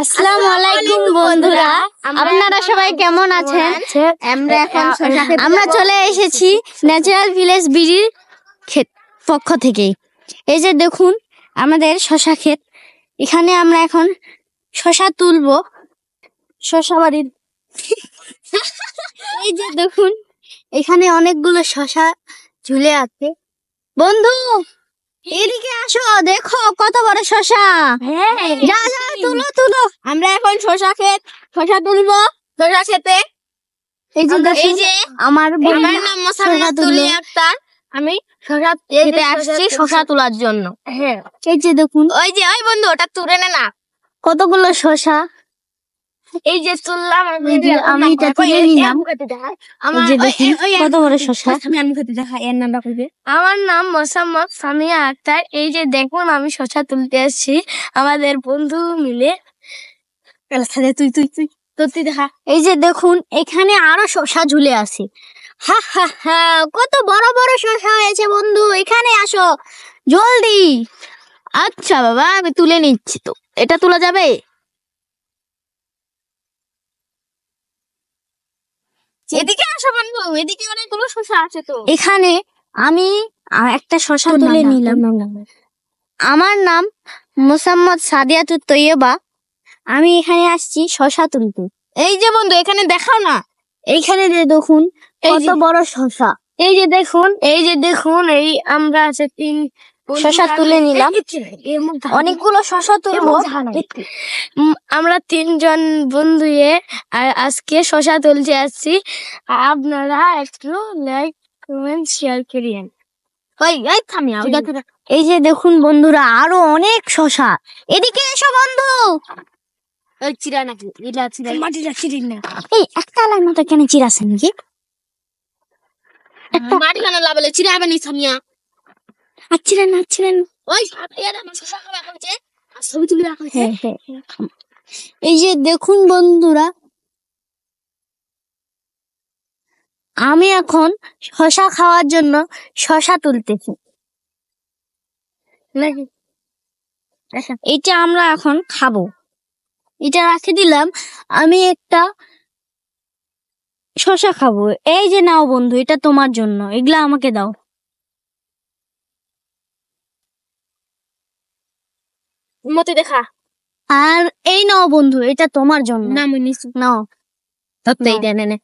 আসসালামু আলাইকুম বন্ধুরা আপনারা সবাই কেমন আছেন আমরা চলে এসেছি ন্যাচারাল ভিলেজ বিড়ির ক্ষেত পক্ষ থেকে এই যে দেখুন আমাদের শশা ক্ষেত এখানে আমরা এখন শশা তুলবো শশা বাড়ির এই যে দেখুন এখানে অনেকগুলো শশা ঝুলে আছে বন্ধু এদিকে আসো দেখো কত বড় শশা হ্যাঁ, যা যা তুলো তুলো আমরা এখন শশা খেত শশা তুলবো শশা খেতে এই যে আমার আমার নাম মোসাম্মতুল আক্তার আমি শশা খেতে আসছি শশা তোলার জন্য হ্যাঁ এই যে দেখুন ওই যে ওই বন্ধু ওটা তুলে নে না কতগুলো শশা এই যে আমি এটা তুলে নিলাম আমার কত বড় শশা আমি আমি খেতে এর নামটা কইবে আমার নাম মোসাম্মদ সামিয়া আক্তার এই যে দেখুন আমি শশা তুলতে আসছি আমাদের বন্ধু মিলে তুই তুই তুই তুই দেখা এই যে দেখুন এখানে আরো শশা ঝুলে আছে হা হা হা কত বড় বড় শশা হয়েছে বন্ধু এখানে আসো জলদি আচ্ছা বাবা আমি তুলে নিচ্ছি তো এটা তোলা যাবে এদিকে আসো বন্ধু এদিকে অনেকগুলো আছে তো এখানে আমি একটা তুলে নিলাম আমার নাম মোসাম্মদ সাদিয়াতুর তৈয়বা আমি এখানে আসছি শশা তুলতে এই যে বন্ধু এখানে দেখাও না এইখানে যে দেখুন কত বড় শশা এই যে দেখুন এই যে দেখুন এই আমরা আছে তিন শশা তুলে নিলাম অনেকগুলো শশা তুলবো আমরা তিনজন বন্ধু আজকে শশা তুলতে আসছি আপনারা একটু লাইক কমেন্ট শেয়ার করিয়েন এই যে দেখুন বন্ধুরা আরো অনেক শশা এদিকে এসো বন্ধু নাকি মাটিটা একটা আলার মতো কেন চিরাছে নাকি হ্যাঁ। একটা মাটি কেন চিরা হবে নি সামিয়া আচ্ছিলেন আচ্ছিলেন ওই ছবি তুলে রাখা হ্যাঁ, হ্যাঁ, হ্যাঁ। এই যে দেখুন বন্ধুরা আমি এখন শশা খাওয়ার জন্য শশা তুলতেছি নাকি আচ্ছা। এটা আমরা এখন খাবো এটা রাখে দিলাম আমি একটা শশা খাবো এই যে নাও বন্ধু এটা তোমার জন্য এগুলা আমাকে দাও মতে দেখা আর এই নাও বন্ধু এটা তোমার জন্য না মনি নাও ধরতে এইটা নে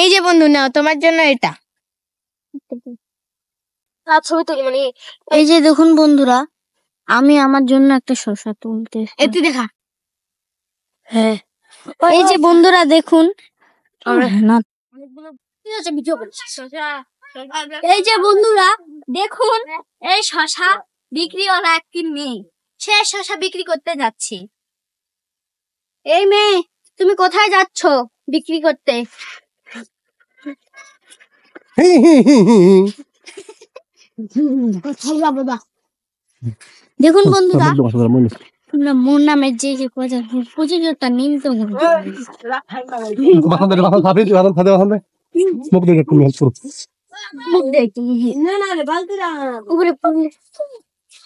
এই যে বন্ধু নাও তোমার জন্য এটা ছবি তুলি মানে এই যে দেখুন বন্ধুরা আমি আমার জন্য একটা শশা তুলতে এতে দেখা হ্যাঁ, হ্যাঁ এই যে বন্ধুরা দেখুন এই যে বন্ধুরা দেখুন এই শশা বিক্রিওয়ালা একটি মেয়ে সে শশা বিক্রি করতে যাচ্ছি এই মেয়ে তুমি কোথায় যাচ্ছ বিক্রি করতে দেখুন বন্ধুরা মোর যে যে কথা প্রযোজকটা তো মুখ দেখে তুমি হেল্প করো মুখ দেখে না না রে বালতি উপরে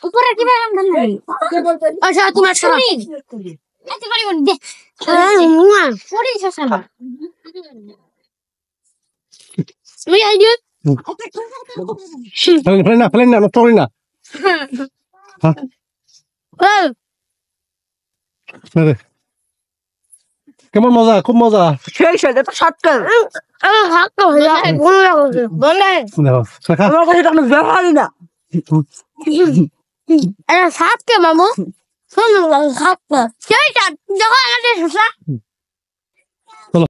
উপরে কি বেরাম দেন নাই আচ্ছা তোমার সরি এত পারি মন দে মুয়া সরি সাসালা তুই আই দিও ফেলেন না ফেলেন না তোলেন না কেমন মজা খুব মজা সেই সেটা তো সাতকাল বন্ধ না সাপকে মামু শুনুন সাপকে সেই সাপ যখন আমাদের